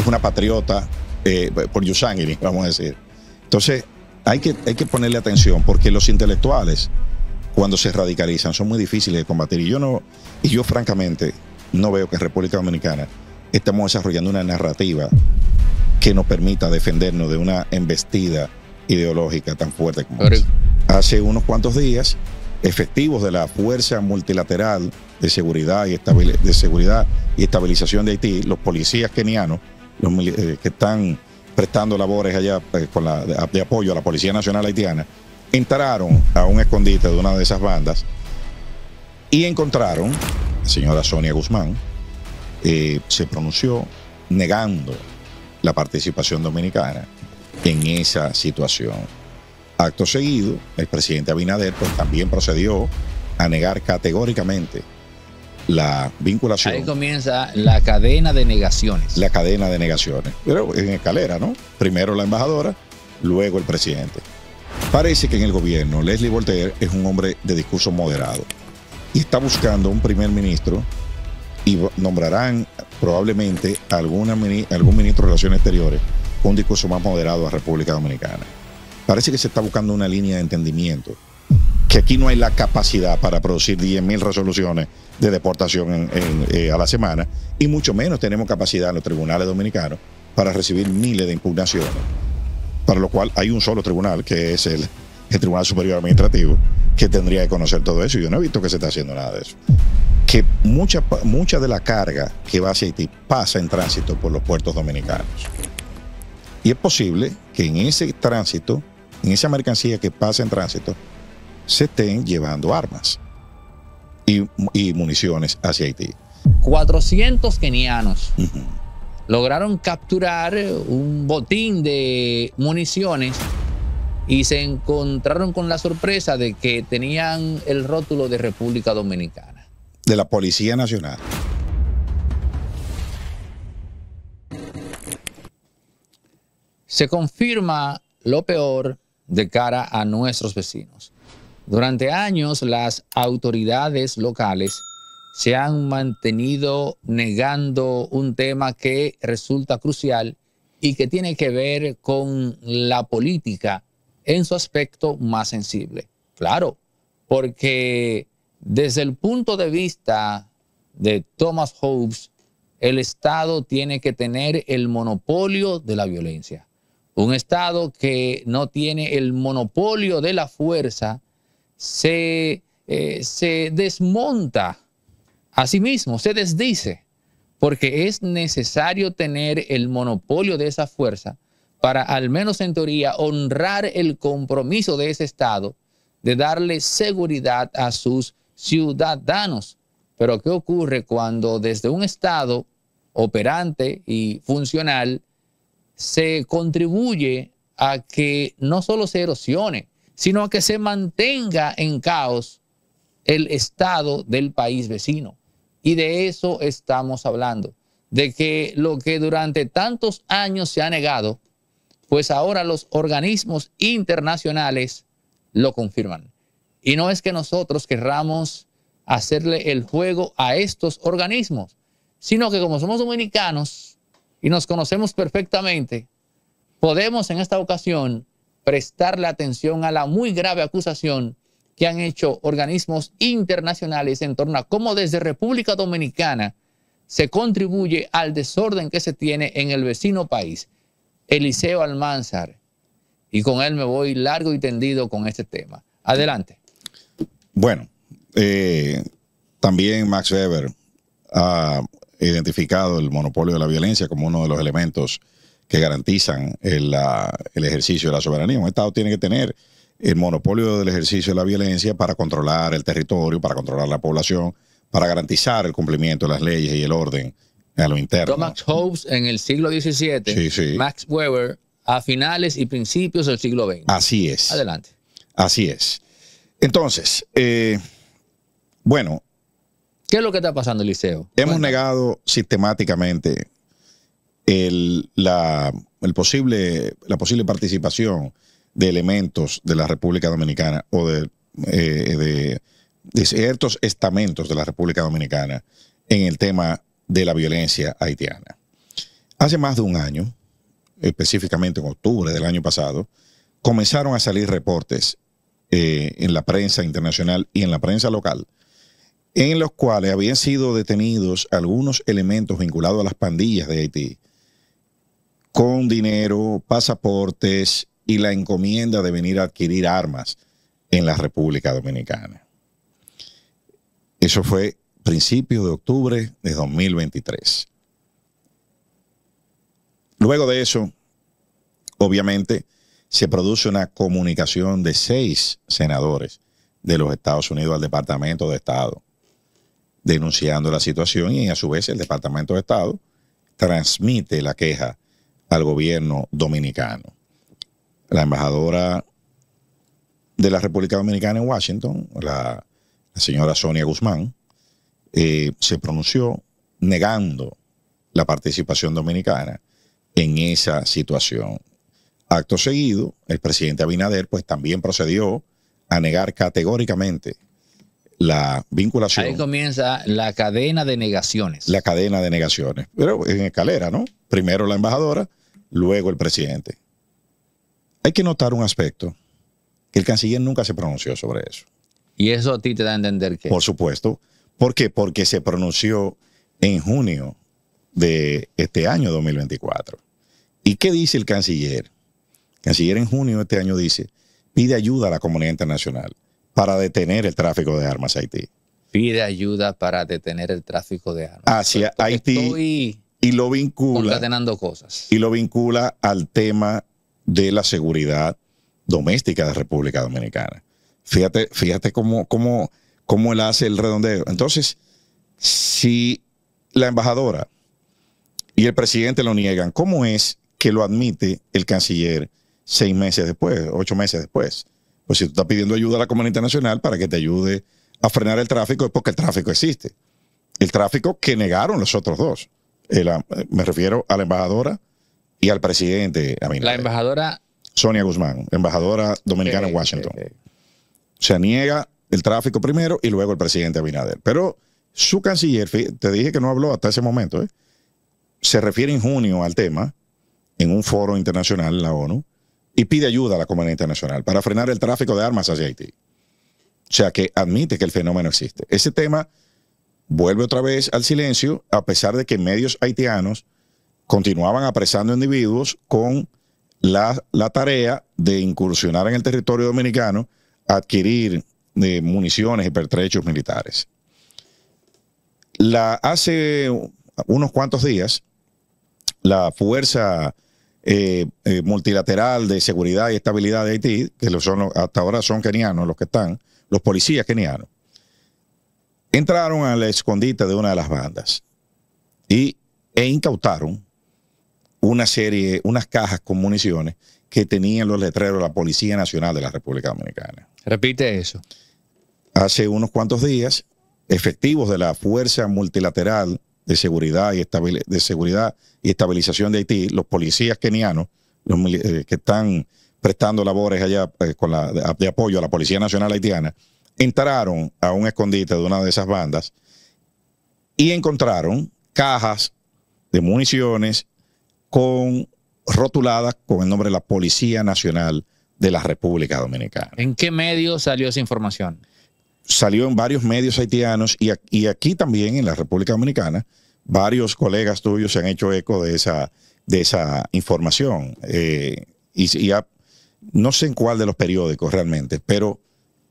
es una patriota eh, por Yusangiri, vamos a decir. Entonces, hay que, hay que ponerle atención porque los intelectuales, cuando se radicalizan, son muy difíciles de combatir. Y yo, no, y yo francamente, no veo que en República Dominicana estamos desarrollando una narrativa que nos permita defendernos de una embestida ideológica tan fuerte como esta. Hace unos cuantos días, efectivos de la Fuerza Multilateral de Seguridad y, de Seguridad y Estabilización de Haití, los policías kenianos, los, eh, que están prestando labores allá con eh, de, apoyo a la Policía Nacional Haitiana, entraron a un escondite de una de esas bandas y encontraron, señora Sonia Guzmán eh, se pronunció negando la participación dominicana en esa situación. Acto seguido, el presidente Abinader pues, también procedió a negar categóricamente la vinculación. Ahí comienza la cadena de negaciones. La cadena de negaciones. Pero en escalera, ¿no? Primero la embajadora, luego el presidente. Parece que en el gobierno Leslie Voltaire es un hombre de discurso moderado y está buscando un primer ministro y nombrarán probablemente algún ministro de Relaciones Exteriores con un discurso más moderado a República Dominicana. Parece que se está buscando una línea de entendimiento que aquí no hay la capacidad para producir 10.000 resoluciones de deportación eh, a la semana y mucho menos tenemos capacidad en los tribunales dominicanos para recibir miles de impugnaciones, para lo cual hay un solo tribunal, que es el, Tribunal Superior Administrativo, que tendría que conocer todo eso y yo no he visto que se está haciendo nada de eso. Que mucha, mucha de la carga que va hacia Haití pasa en tránsito por los puertos dominicanos. Y es posible que en ese tránsito, en esa mercancía que pasa en tránsito, se estén llevando armas y, municiones hacia Haití. 400 kenianos lograron capturar un botín de municiones y se encontraron con la sorpresa de que tenían el rótulo de República Dominicana. De la Policía Nacional. Se confirma lo peor de cara a nuestros vecinos. Durante años las autoridades locales se han mantenido negando un tema que resulta crucial y que tiene que ver con la política en su aspecto más sensible. Claro, porque desde el punto de vista de Thomas Hobbes, el Estado tiene que tener el monopolio de la violencia. Un Estado que no tiene el monopolio de la fuerza, eh, se, desmonta a sí mismo, se desdice, porque es necesario tener el monopolio de esa fuerza para, al menos en teoría, honrar el compromiso de ese Estado de darle seguridad a sus ciudadanos. Pero ¿qué ocurre cuando desde un Estado operante y funcional se contribuye a que no solo se erosione, sino a que se mantenga en caos el estado del país vecino. Y de eso estamos hablando, de que lo que durante tantos años se ha negado, pues ahora los organismos internacionales lo confirman. Y no es que nosotros querramos hacerle el juego a estos organismos, sino que como somos dominicanos y nos conocemos perfectamente, podemos en esta ocasión prestar la atención a la muy grave acusación que han hecho organismos internacionales en torno a cómo desde República Dominicana se contribuye al desorden que se tiene en el vecino país, Eliseo Almanzar. Y con él me voy largo y tendido con este tema. Adelante. Bueno, eh, también Max Weber ha identificado el monopolio de la violencia como uno de los elementos que garantizan el, ejercicio de la soberanía. Un Estado tiene que tener el monopolio del ejercicio de la violencia para controlar el territorio, para controlar la población, para garantizar el cumplimiento de las leyes y el orden a lo interno. Thomas Hobbes en el siglo XVII, Max Weber a finales y principios del siglo XX. Así es. Adelante. Así es. Entonces, eh, bueno. ¿Qué es lo que está pasando, Liceo? Hemos negado sistemáticamente el, la, el posible, la posible participación de elementos de la República Dominicana o eh, de, de, ciertos estamentos de la República Dominicana en el tema de la violencia haitiana. Hace más de un año, específicamente en octubre del año pasado, comenzaron a salir reportes eh, en la prensa internacional y en la prensa local, en los cuales habían sido detenidos algunos elementos vinculados a las pandillas de Haití, con dinero, pasaportes y la encomienda de venir a adquirir armas en la República Dominicana. Eso fue principios de octubre de 2023. Luego de eso, obviamente, se produce una comunicación de seis senadores de los Estados Unidos al Departamento de Estado, denunciando la situación y a su vez el Departamento de Estado transmite la queja al gobierno dominicano. La embajadora de la República Dominicana en Washington, la, señora Sonia Guzmán, eh, se pronunció negando la participación dominicana en esa situación. Acto seguido, el presidente Abinader pues también procedió a negar categóricamente la vinculación. Ahí comienza la cadena de negaciones. La cadena de negaciones, pero en escalera, ¿no? Primero la embajadora, luego el presidente. Hay que notar un aspecto, que el canciller nunca se pronunció sobre eso. ¿Y eso a ti te da a entender que? Por supuesto. ¿Por qué? Porque se pronunció en junio de este año 2024. ¿Y qué dice el canciller? El canciller en junio de este año dice, pide ayuda a la comunidad internacional para detener el tráfico de armas a Haití. Pide ayuda para detener el tráfico de armas. Hacia Haití y lo vincula. cosas. Y lo vincula al tema de la seguridad doméstica de República Dominicana. Fíjate, fíjate cómo, cómo, cómo él hace el redondeo. Entonces, si la embajadora y el presidente lo niegan, ¿cómo es que lo admite el canciller seis meses después, ocho meses después? Pues si tú estás pidiendo ayuda a la comunidad internacional para que te ayude a frenar el tráfico, es porque el tráfico existe. El tráfico que negaron los otros dos. Eh, me refiero a la embajadora y al presidente. Abinader. La embajadora. Sonia Guzmán, embajadora dominicana en Washington. Se niega el tráfico primero y luego el presidente Abinader. Pero su canciller, te dije que no habló hasta ese momento, ¿eh? se refiere en junio al tema en un foro internacional en la ONU y pide ayuda a la comunidad internacional para frenar el tráfico de armas hacia Haití. O sea que admite que el fenómeno existe. Ese tema vuelve otra vez al silencio, a pesar de que medios haitianos continuaban apresando individuos con la, tarea de incursionar en el territorio dominicano, adquirir eh, municiones y pertrechos militares. La, hace unos cuantos días, la Fuerza eh, eh, Multilateral de Seguridad y Estabilidad de Haití, que son, hasta ahora son kenianos los que están, los policías kenianos, entraron a la escondita de una de las bandas e incautaron una serie, unas cajas con municiones que tenían los letreros de la Policía Nacional de la República Dominicana. Repite eso. Hace unos cuantos días, efectivos de la Fuerza Multilateral de Seguridad y, de Seguridad y Estabilización de Haití, los policías kenianos eh, que están prestando labores allá eh, con de apoyo a la Policía Nacional Haitiana, entraron a un escondite de una de esas bandas y encontraron cajas de municiones con rotuladas con el nombre de la Policía Nacional de la República Dominicana. ¿En qué medio salió esa información? Salió en varios medios haitianos y, aquí también en la República Dominicana varios colegas tuyos se han hecho eco de esa, de esa información. Eh, y, no sé en cuál de los periódicos realmente, pero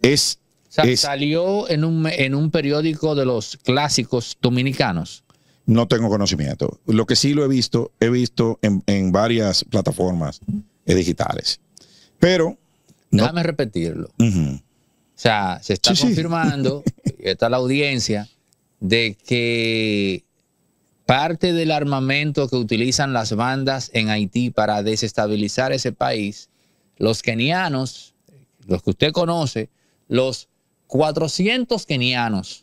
es salió en un, periódico de los clásicos dominicanos. No tengo conocimiento. Lo que sí lo he visto, he visto en, varias plataformas digitales. Pero. Déjame repetirlo. O sea, se está confirmando, está la audiencia, de que parte del armamento que utilizan las bandas en Haití para desestabilizar ese país, los kenianos, los que usted conoce, los 400 kenianos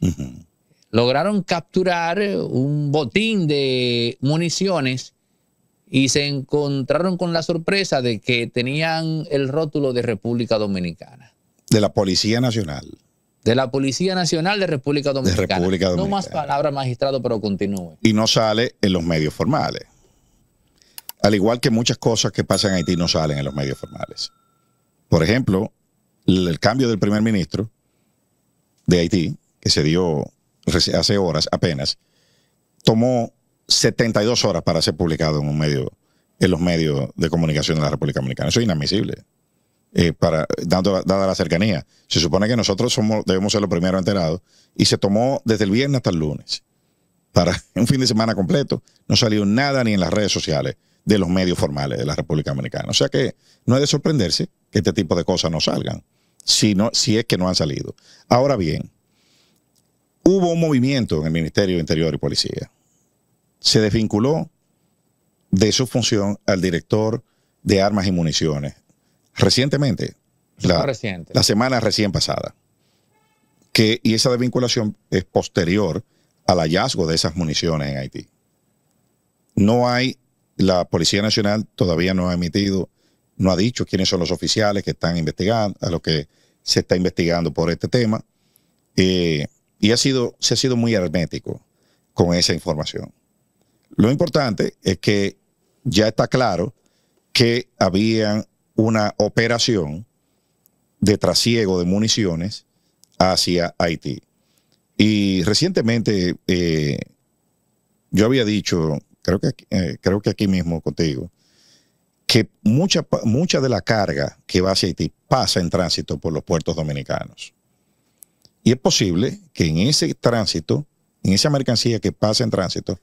lograron capturar un botín de municiones y se encontraron con la sorpresa de que tenían el rótulo de República Dominicana. De la Policía Nacional. De la Policía Nacional de República Dominicana. De República Dominicana. No más palabras, magistrado, pero continúe. Y no sale en los medios formales. Al igual que muchas cosas que pasan en Haití no salen en los medios formales. Por ejemplo, el cambio del primer ministro de Haití, que se dio hace horas apenas, tomó 72 horas para ser publicado en un medio, en los medios de comunicación de la República Dominicana. Eso es inadmisible. Eh, para, dando, dada la cercanía. Se supone que nosotros somos, debemos ser los primeros enterados y se tomó desde el viernes hasta el lunes. Para un fin de semana completo no salió nada ni en las redes sociales de los medios formales de la República Dominicana. O sea que no es de sorprenderse que este tipo de cosas no salgan si, es que no han salido. Ahora bien, hubo un movimiento en el Ministerio de Interior y Policía. Se desvinculó de su función al director de armas y municiones recientemente, la, la semana recién pasada. Que, y esa desvinculación es posterior al hallazgo de esas municiones en Haití. No hay, la Policía Nacional todavía no ha emitido, no ha dicho quiénes son los oficiales que están investigando, a lo que se está investigando por este tema eh, y ha sido, se ha sido muy hermético con esa información. Lo importante es que ya está claro que había una operación de trasiego de municiones hacia Haití. Y recientemente eh, yo había dicho, creo que, eh, creo que aquí mismo contigo, que mucha, de la carga que va hacia Haití pasa en tránsito por los puertos dominicanos. Y es posible que en ese tránsito, en esa mercancía que pasa en tránsito,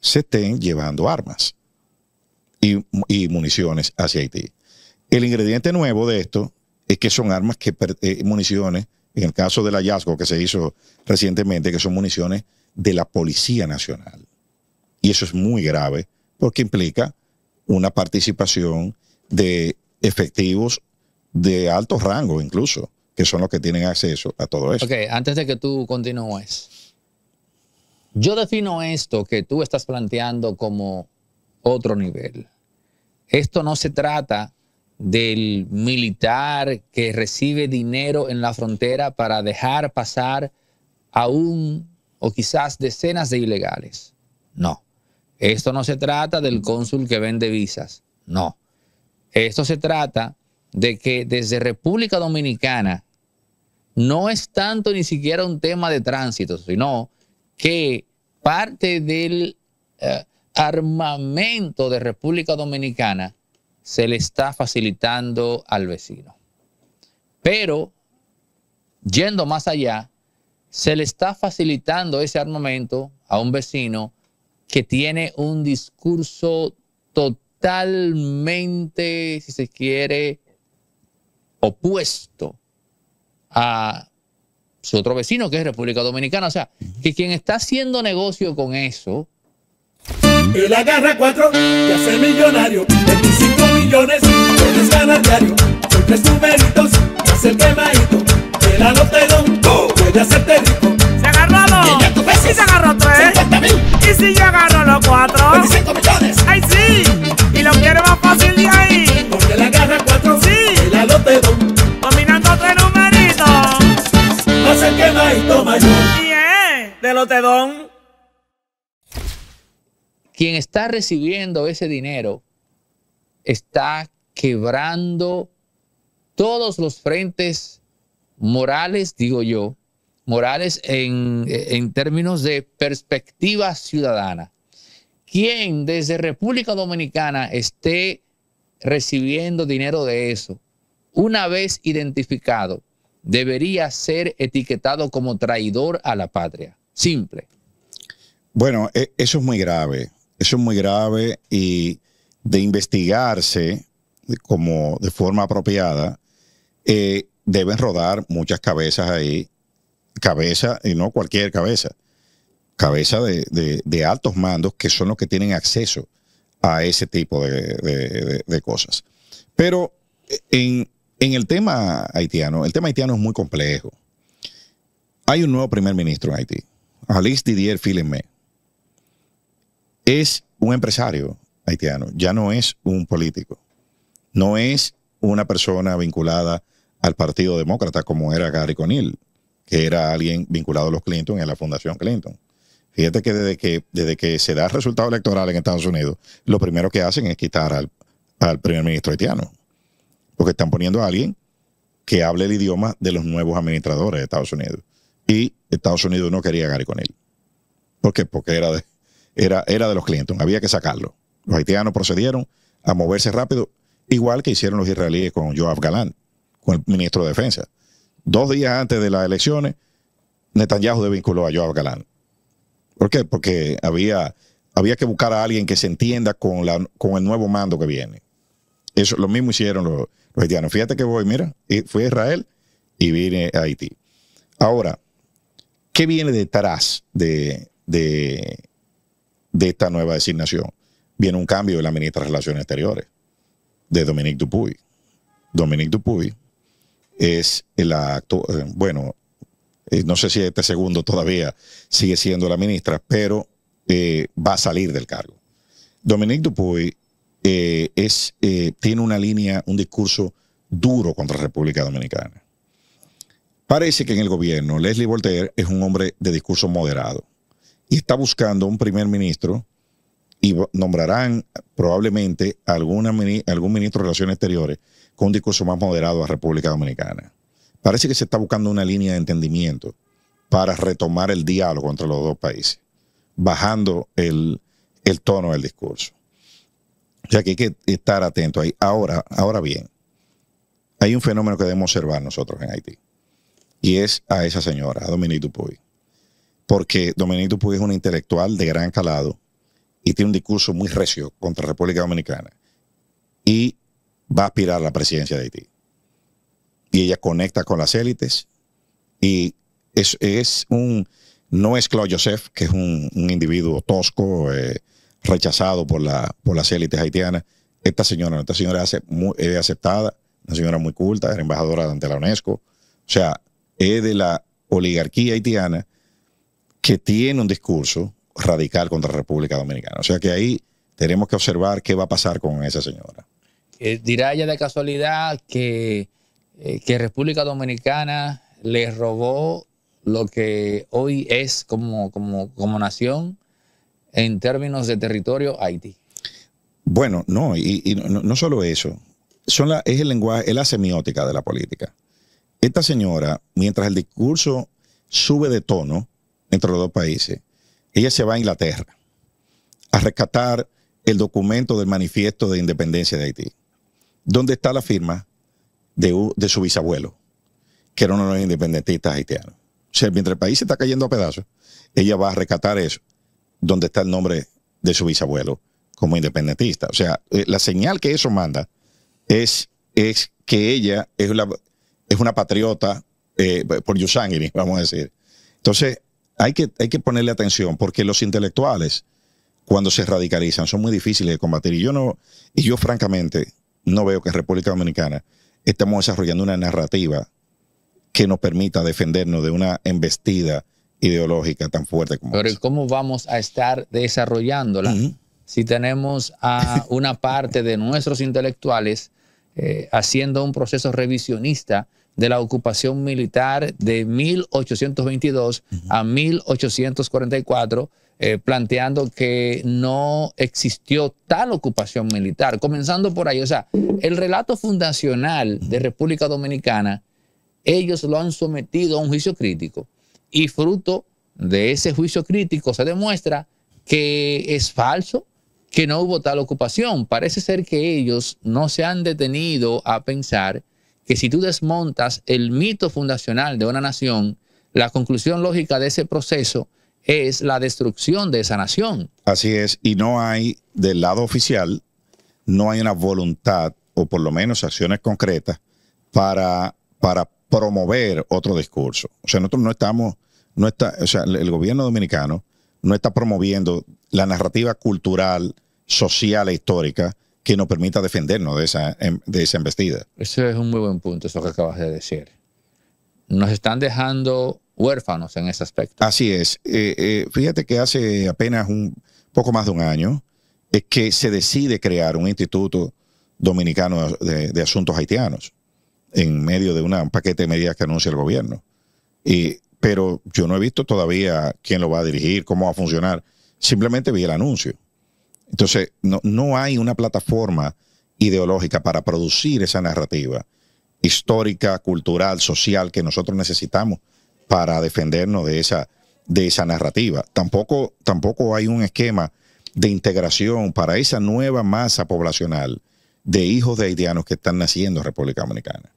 se estén llevando armas y, municiones hacia Haití. El ingrediente nuevo de esto es que son armas que, eh, municiones, en el caso del hallazgo que se hizo recientemente, que son municiones de la Policía Nacional. Y eso es muy grave porque implica una participación de efectivos de alto rango incluso, que son los que tienen acceso a todo eso. Ok, antes de que tú continúes, yo defino esto que tú estás planteando como otro nivel. Esto no se trata del militar que recibe dinero en la frontera para dejar pasar a un o quizás decenas de ilegales. No. Esto no se trata del cónsul que vende visas, no. Esto se trata de que desde República Dominicana no es tanto ni siquiera un tema de tránsito, sino que parte del eh, armamento de República Dominicana se le está facilitando al vecino. Pero, yendo más allá, se le está facilitando ese armamento a un vecino que tiene un discurso totalmente, si se quiere, opuesto a su otro vecino, que es República Dominicana. O sea, que quien está haciendo negocio con eso. Él agarra cuatro y hace millonario. 25 millones puedes ganar diario. Son tres méritos, es el quemadito. El anotadón puede hacerte rico. ¡Se agarró! Y se agarró tres. Y si yo agarro los cuatro. 25 millones. Ay, sí. Y lo quiero más fácil de ahí. Porque le agarra cuatro. Sí. Y la lote Dominando tres numeritos. Hace que mayor. mayor. Bien. De lotedón. Quien está recibiendo ese dinero está quebrando todos los frentes morales, digo yo, Morales en, términos de perspectiva ciudadana. Quien desde República Dominicana esté recibiendo dinero de eso, una vez identificado, debería ser etiquetado como traidor a la patria. Simple. Bueno, e, eso es muy grave. Eso es muy grave y de investigarse como de forma apropiada, eh, deben rodar muchas cabezas ahí cabeza, y no cualquier cabeza, cabeza de, altos mandos que son los que tienen acceso a ese tipo de, cosas. Pero eh, en, en el tema haitiano, el tema haitiano es muy complejo. Hay un nuevo primer ministro en Haití, Alice Didier Filemé. Es un empresario haitiano, ya no es un político, no es una persona vinculada al Partido Demócrata como era Gary Conil que era alguien vinculado a los Clinton en a la Fundación Clinton. Fíjate que desde que, desde que se da resultado electoral en Estados Unidos, lo primero que hacen es quitar al, primer ministro haitiano, porque están poniendo a alguien que hable el idioma de los nuevos administradores de Estados Unidos. Y Estados Unidos no quería ganar con él, ¿Por qué? Porque era de, era, era de los Clinton, había que sacarlo. Los haitianos procedieron a moverse rápido, igual que hicieron los israelíes con Joab Galán, con el ministro de Defensa dos días antes de las elecciones, Netanyahu desvinculó a Joab Galán. ¿Por qué? Porque había, había que buscar a alguien que se entienda con, la, con el nuevo mando que viene. Eso, lo mismo hicieron los, haitianos. Fíjate que voy, mira, fui a Israel y vine a Haití. Ahora, ¿qué viene detrás de, de, de esta nueva designación? Viene un cambio en la ministra de Relaciones Exteriores, de Dominique Dupuy. Dominique Dupuy es la, eh, bueno, eh, no sé si este segundo todavía sigue siendo la ministra, pero eh, va a salir del cargo. Dominique Dupuy es, tiene una línea, un discurso duro contra la República Dominicana. Parece que en el gobierno Leslie Voltaire es un hombre de discurso moderado y está buscando un primer ministro y nombrarán probablemente alguna, algún ministro de Relaciones Exteriores con un discurso más moderado a República Dominicana. Parece que se está buscando una línea de entendimiento para retomar el diálogo entre los dos países, bajando el, tono del discurso. O sea que hay que estar atento ahí. Ahora, ahora bien, hay un fenómeno que debemos observar nosotros en Haití. Y es a esa señora, a Dominique Dupuy. Porque Dominique Dupuy es un intelectual de gran calado, y tiene un discurso muy recio contra República Dominicana y va a aspirar a la presidencia de Haití. Y ella conecta con las élites y es, es un, no es Claude Joseph, que es un, individuo tosco, eh, rechazado por, la, por las élites haitianas. Esta señora, esta señora es, muy, es aceptada, una señora muy culta, era embajadora ante la UNESCO. O sea, es de la oligarquía haitiana que tiene un discurso radical contra República Dominicana. O sea que ahí tenemos que observar qué va a pasar con esa señora. Eh, dirá ella de casualidad que, eh, que República Dominicana le robó lo que hoy es como, como, como nación en términos de territorio Haití. Bueno, no, y, no, solo eso. Son es el lenguaje, es la semiótica de la política. Esta señora, mientras el discurso sube de tono entre los dos países, ella se va a Inglaterra a rescatar el documento del manifiesto de independencia de Haití, donde está la firma de, su bisabuelo, que era uno de los independentistas haitianos. O sea, mientras el país se está cayendo a pedazos, ella va a rescatar eso, donde está el nombre de su bisabuelo como independentista. O sea, eh, la señal que eso manda es, es que ella es, una patriota eh, por Yusangiri, vamos a decir. Entonces, hay que, hay que ponerle atención porque los intelectuales, cuando se radicalizan, son muy difíciles de combatir. Y yo no, y yo francamente no veo que en República Dominicana estemos desarrollando una narrativa que nos permita defendernos de una embestida ideológica tan fuerte como Pero cómo vamos a estar desarrollándola si tenemos a una parte de nuestros intelectuales eh, haciendo un proceso revisionista de la ocupación militar de 1822 a 1844, eh, planteando que no existió tal ocupación militar, comenzando por ahí. O sea, el relato fundacional de República Dominicana, ellos lo han sometido a un juicio crítico y fruto de ese juicio crítico se demuestra que es falso, que no hubo tal ocupación. Parece ser que ellos no se han detenido a pensar que si tú desmontas el mito fundacional de una nación, la conclusión lógica de ese proceso es la destrucción de esa nación. Así es, y no hay, del lado oficial, no hay una voluntad, o por lo menos acciones concretas, para, para promover otro discurso. O sea, nosotros no estamos, no está, o sea, el gobierno dominicano no está promoviendo la narrativa cultural, social e histórica que nos permita defendernos de esa, em, de esa embestida. Ese es un muy buen punto, eso que acabas de decir. Nos están dejando huérfanos en ese aspecto. Así es. Eh, eh, fíjate que hace apenas un poco más de un año es que se decide crear un instituto dominicano de, asuntos haitianos en medio de un paquete de medidas que anuncia el gobierno. Y, pero yo no he visto todavía quién lo va a dirigir, cómo va a funcionar. Simplemente vi el anuncio. Entonces, no, no hay una plataforma ideológica para producir esa narrativa histórica, cultural, social que nosotros necesitamos para defendernos de esa, de esa narrativa. Tampoco, tampoco hay un esquema de integración para esa nueva masa poblacional de hijos de haitianos que están naciendo en República Dominicana.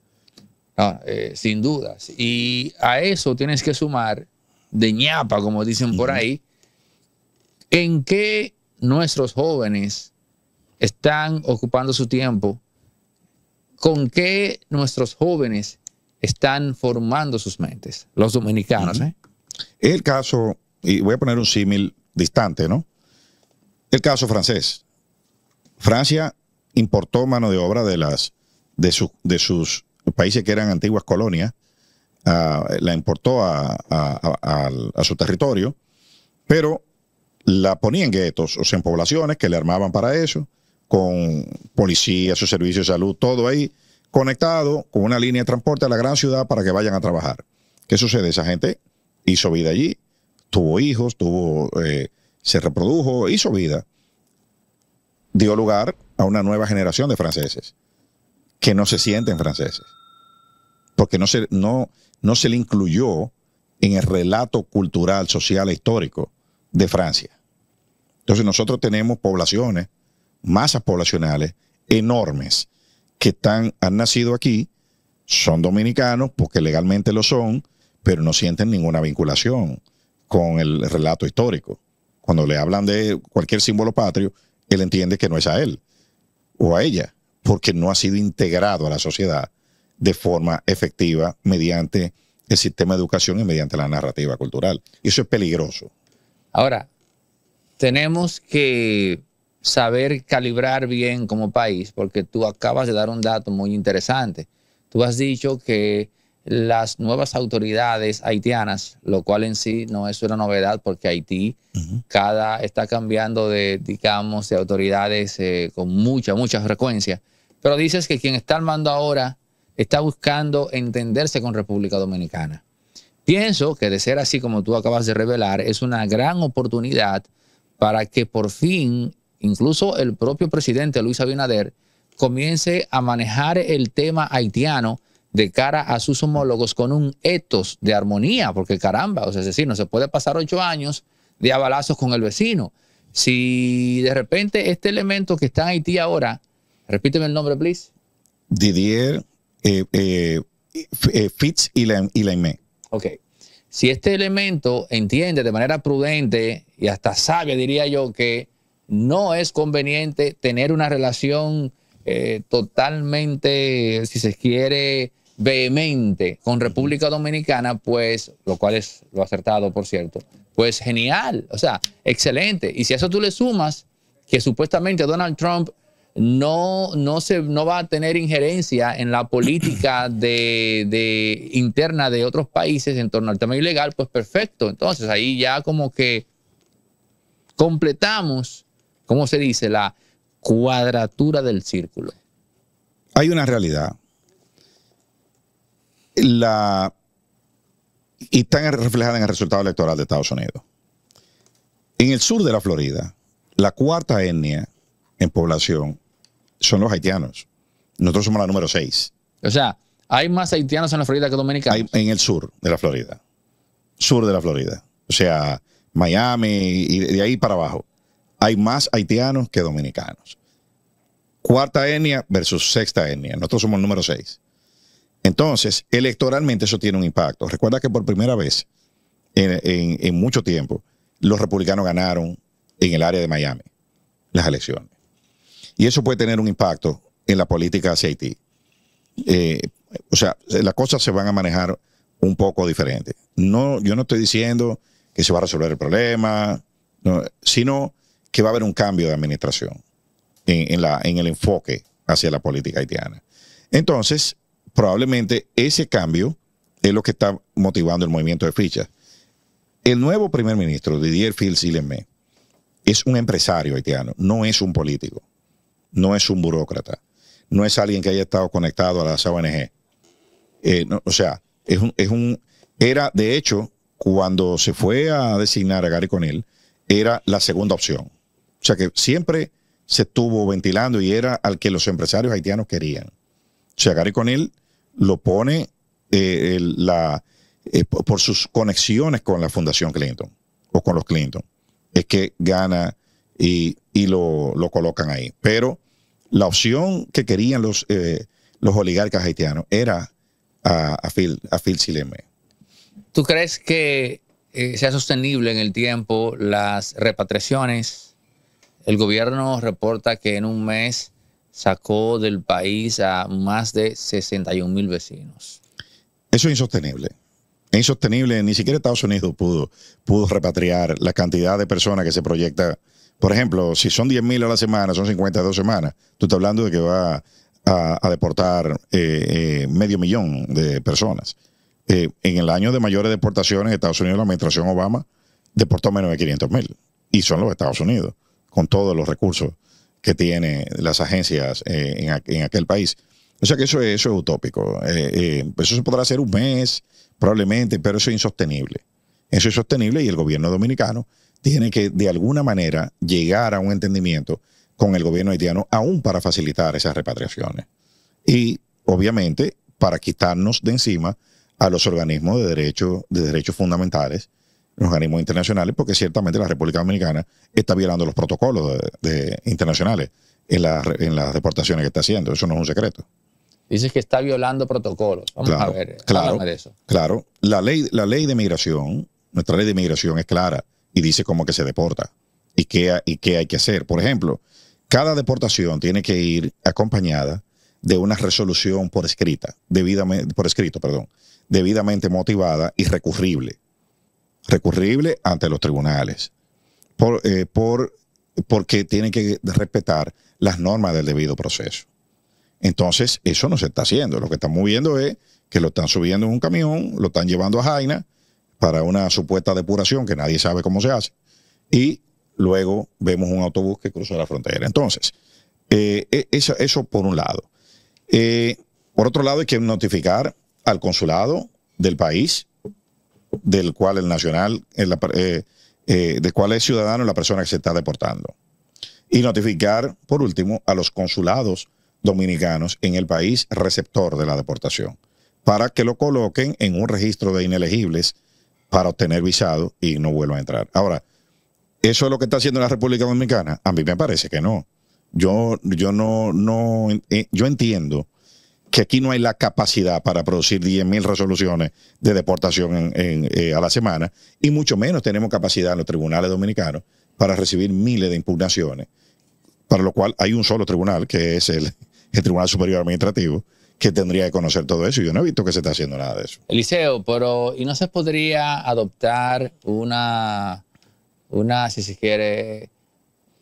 Ah, eh, sin dudas. Y a eso tienes que sumar de ñapa, como dicen por ahí, en qué nuestros jóvenes están ocupando su tiempo, con qué nuestros jóvenes están formando sus mentes, los dominicanos. ¿eh? El caso, y voy a poner un símil distante, ¿no? El caso francés. Francia importó mano de obra de, las, de, de sus países que eran antiguas colonias, ah, la importó a, su territorio, pero la ponían en guetos, o en poblaciones que le armaban para eso, con policía, su servicio de salud, todo ahí conectado con una línea de transporte a la gran ciudad para que vayan a trabajar. ¿Qué sucede? Esa gente hizo vida allí, tuvo hijos, tuvo, eh, se reprodujo, hizo vida. Dio lugar a una nueva generación de franceses que no se sienten franceses, porque no se, no, no se le incluyó en el relato cultural, social e histórico de Francia. Entonces nosotros tenemos poblaciones, masas poblacionales enormes que han nacido aquí, son dominicanos porque legalmente lo son, pero no sienten ninguna vinculación con el relato histórico. Cuando le hablan de cualquier símbolo patrio, él entiende que no es a él o a ella, porque no ha sido integrado a la sociedad de forma efectiva mediante el sistema de educación y mediante la narrativa cultural. Y eso es peligroso. Ahora, tenemos que saber calibrar bien como país, porque tú acabas de dar un dato muy interesante. Tú has dicho que las nuevas autoridades haitianas, lo cual en sí no es una novedad porque Haití cada está cambiando de, digamos, de autoridades eh, con mucha, mucha frecuencia. Pero dices que quien está armando ahora está buscando entenderse con República Dominicana. Pienso que de ser así como tú acabas de revelar, es una gran oportunidad para que por fin, incluso el propio presidente Luis Abinader, comience a manejar el tema haitiano de cara a sus homólogos con un etos de armonía, porque caramba, o sea, es decir, no se puede pasar ocho años de abalazos con el vecino. Si de repente este elemento que está en Haití ahora, repíteme el nombre, please. Didier eh, eh, eh Fitz y la, Ok, si este elemento entiende de manera prudente y hasta sabia, diría yo, que no es conveniente tener una relación eh, totalmente, si se quiere, vehemente con República Dominicana, pues, lo cual es lo acertado, por cierto, pues genial, o sea, excelente. Y si a eso tú le sumas que supuestamente Donald Trump no, no, se, no va a tener injerencia en la política de, interna de otros países en torno al tema ilegal, pues perfecto. Entonces ahí ya como que completamos, ¿cómo se dice? La cuadratura del círculo. Hay una realidad. La, y está reflejada en el resultado electoral de Estados Unidos. En el sur de la Florida, la cuarta etnia en población son los haitianos. Nosotros somos la número 6. O sea, hay más haitianos en la Florida que dominicanos. Hay, en el sur de la Florida. Sur de la Florida. O sea, Miami y de ahí para abajo. Hay más haitianos que dominicanos. Cuarta etnia versus sexta etnia. Nosotros somos el número 6. Entonces, electoralmente eso tiene un impacto. Recuerda que por primera vez en mucho tiempo los republicanos ganaron en el área de Miami las elecciones. Y eso puede tener un impacto en la política hacia Haití. Eh, o sea, las cosas se van a manejar un poco diferente. No, yo no estoy diciendo que se va a resolver el problema, sino que va a haber un cambio de administración en, la, en el enfoque hacia la política haitiana. Entonces, probablemente ese cambio es lo que está motivando el movimiento de fichas. El nuevo primer ministro, Didier Phil Silemé, es un empresario haitiano, no es un político no es un burócrata, no es alguien que haya estado conectado a la ONG. Eh, o sea, es un, era, de hecho, cuando se fue a designar a Gary Conil, era la segunda opción. O sea que siempre se estuvo ventilando y era al que los empresarios haitianos querían. O sea, Gary Conil lo pone eh, la, eh, por sus conexiones con la Fundación Clinton o con los Clinton. Es que gana y, lo, colocan ahí. Pero la opción que querían los, eh, los oligarcas haitianos era a, Phil, a ¿Tú crees que eh, sea sostenible en el tiempo las repatriaciones? El gobierno reporta que en un mes sacó del país a más de 61 mil vecinos. Eso es insostenible. Es insostenible. Ni siquiera Estados Unidos pudo, pudo repatriar la cantidad de personas que se proyecta por ejemplo, si son 10.000 a la semana, son 52 semanas. Tú estás hablando de que va a, deportar eh, eh, medio millón de personas. Eh, en el año de mayores deportaciones en Estados Unidos, la administración Obama deportó menos de 500 mil. Y son los Estados Unidos, con todos los recursos que tienen las agencias en, aquel país. O sea que eso, eso es utópico. eso se podrá hacer un mes, probablemente, pero eso es insostenible. Eso es sostenible y el gobierno dominicano tiene que de alguna manera llegar a un entendimiento con el gobierno haitiano, aún para facilitar esas repatriaciones. Y obviamente para quitarnos de encima a los organismos de, derecho, de derechos fundamentales, los organismos internacionales, porque ciertamente la República Dominicana está violando los protocolos internacionales en, en las deportaciones que está haciendo. Eso no es un secreto. Dices que está violando protocolos. Vamos claro, a ver. eso. claro. La ley, la ley de migración, nuestra ley de migración es clara y dice cómo que se deporta y qué, hay que hacer. Por ejemplo, cada deportación tiene que ir acompañada de una resolución por escrita, debidamente, por escrito, perdón, debidamente motivada y recurrible. Recurrible ante los tribunales. Eh, por, porque tiene que respetar las normas del debido proceso. Entonces, eso no se está haciendo. Lo que estamos viendo es que lo están subiendo en un camión, lo están llevando a Jaina para una supuesta depuración que nadie sabe cómo se hace, y luego vemos un autobús que cruza la frontera. Entonces, eh, e-, eso, por un lado. Eh, por otro lado, hay que notificar al consulado del país del cual el nacional, eh, del cual es ciudadano la persona que se está deportando. Y notificar, por último, a los consulados dominicanos en el país receptor de la deportación, para que lo coloquen en un registro de inelegibles para obtener visado y no vuelvan a entrar. Ahora, ¿eso es lo que está haciendo la República Dominicana? A mí me parece que no. Yo, yo no, no, eh, yo entiendo que aquí no hay la capacidad para producir 10.000 resoluciones de deportación eh, a la semana, y mucho menos tenemos capacidad en los tribunales dominicanos para recibir miles de impugnaciones, para lo cual hay un solo tribunal, que es el Tribunal Superior Administrativo, que tendría que conocer todo eso. Y yo no he visto que se está haciendo nada de eso. Eliseo, pero ¿y no se podría adoptar una, una si se quiere,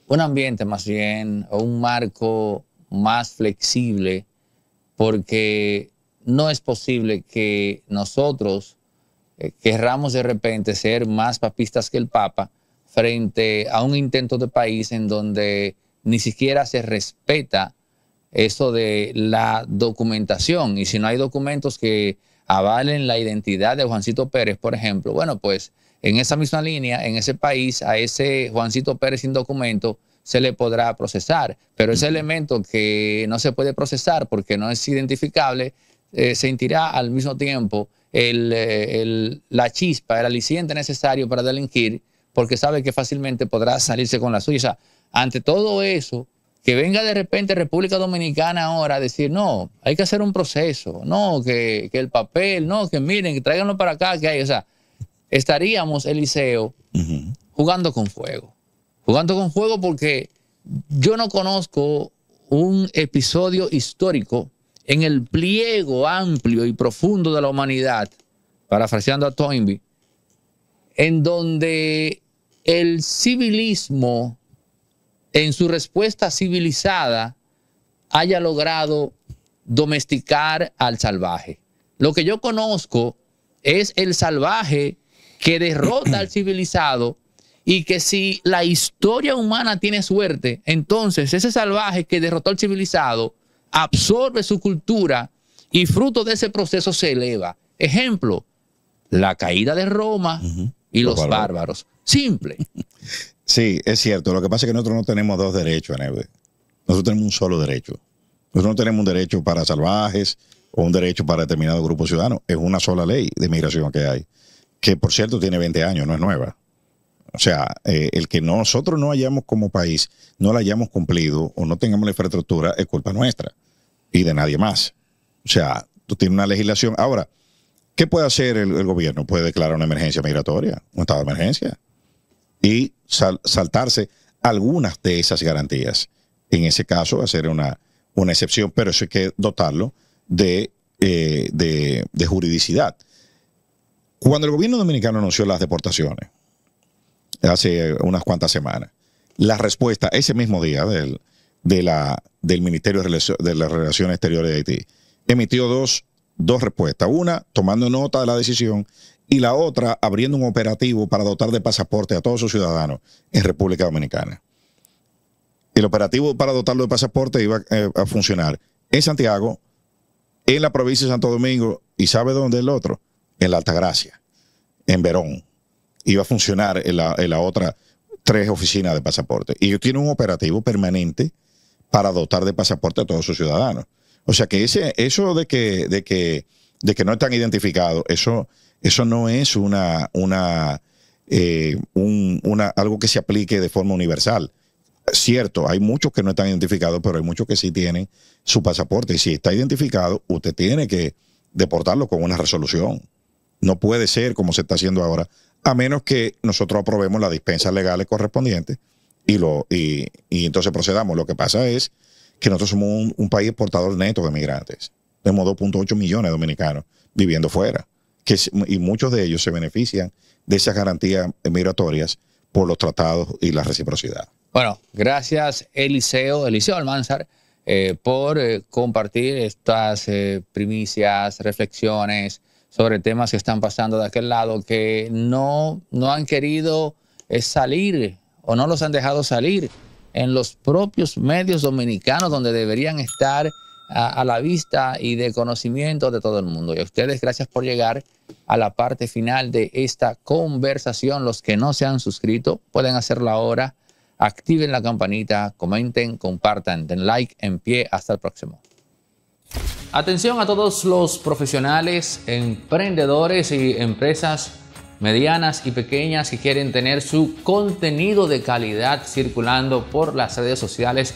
un ambiente más bien, o un marco más flexible? Porque no es posible que nosotros eh, querramos de repente ser más papistas que el Papa frente a un intento de país en donde ni siquiera se respeta esto de la documentación. Y si no hay documentos que avalen la identidad de Juancito Pérez, por ejemplo, bueno, pues en esa misma línea, en ese país, a ese Juancito Pérez sin documento se le podrá procesar. Pero ese elemento que no se puede procesar porque no es identificable, eh, sentirá al mismo tiempo eh, el, la chispa, el aliciente necesario para delinquir, porque sabe que fácilmente podrá salirse con la suya. ante todo eso, que venga de repente República Dominicana ahora a decir, no, hay que hacer un proceso, no, que, el papel, no, que miren, que tráiganlo para acá, que hay, o sea, estaríamos, Eliseo, jugando con fuego. Jugando con fuego porque yo no conozco un episodio histórico en el pliego amplio y profundo de la humanidad, parafraseando a Toynbee, en donde el civilismo en su respuesta civilizada haya logrado domesticar al salvaje. Lo que yo conozco es el salvaje que derrota al civilizado y que si la historia humana tiene suerte, entonces ese salvaje que derrotó al civilizado absorbe su cultura y fruto de ese proceso se eleva. Ejemplo, la caída de Roma y los, bárbaros. bárbaros. Simple. Sí, es cierto. Lo que pasa es que nosotros no tenemos dos derechos, Neve Nosotros tenemos un solo derecho. Nosotros no tenemos un derecho para salvajes o un derecho para determinado grupo ciudadano. Es una sola ley de migración que hay, que por cierto tiene 20 años, no es nueva. O sea, eh, el que nosotros no hayamos como país, no la hayamos cumplido o no tengamos la infraestructura es culpa nuestra y de nadie más. O sea, tú tienes una legislación. Ahora, ¿qué puede hacer el gobierno? Puede declarar una emergencia migratoria, un estado de emergencia y saltarse algunas de esas garantías. En ese caso, hacer una, una excepción, pero eso hay que dotarlo eh, de, de, juridicidad. Cuando el gobierno dominicano anunció las deportaciones, hace unas cuantas semanas, la respuesta ese mismo día del, Ministerio de las Relaciones Exteriores de Haití emitió dos, dos respuestas. Una, tomando nota de la decisión, y la otra abriendo un operativo para dotar de pasaporte a todos sus ciudadanos en República Dominicana. El operativo para dotarlo de pasaporte iba eh, a funcionar en Santiago, en la provincia de Santo Domingo y ¿sabe dónde el otro? En la Altagracia, en Verón. Iba a funcionar en la, otra tres oficinas de pasaporte. Y tiene un operativo permanente para dotar de pasaporte a todos sus ciudadanos. O sea que ese, eso de que, de que, de que no están identificados, eso eso no es una, una, eh, un, una, algo que se aplique de forma universal. Cierto, hay muchos que no están identificados, pero hay muchos que sí tienen su pasaporte. Y si está identificado, usted tiene que deportarlo con una resolución. No puede ser como se está haciendo ahora, a menos que nosotros aprobemos las dispensas legales correspondientes y, lo, y, entonces procedamos. Lo que pasa es que nosotros somos un, país exportador neto de migrantes. Tenemos 2.8 millones de dominicanos viviendo fuera y muchos de ellos se benefician de esas garantías migratorias por los tratados y la reciprocidad. Bueno, gracias Eliseo, Eliseo Almanzar, eh, por eh, compartir estas eh, primicias, reflexiones sobre temas que están pasando de aquel lado que no, no han querido salir o no los han dejado salir en los propios medios dominicanos donde deberían estar a, la vista y de conocimiento de todo el mundo. Y a ustedes, gracias por llegar a la parte final de esta conversación. Los que no se han suscrito pueden hacerlo ahora. Activen la campanita, comenten, compartan, den like en pie. Hasta el próximo. Atención a todos los profesionales, emprendedores y empresas medianas y pequeñas que quieren tener su contenido de calidad circulando por las redes sociales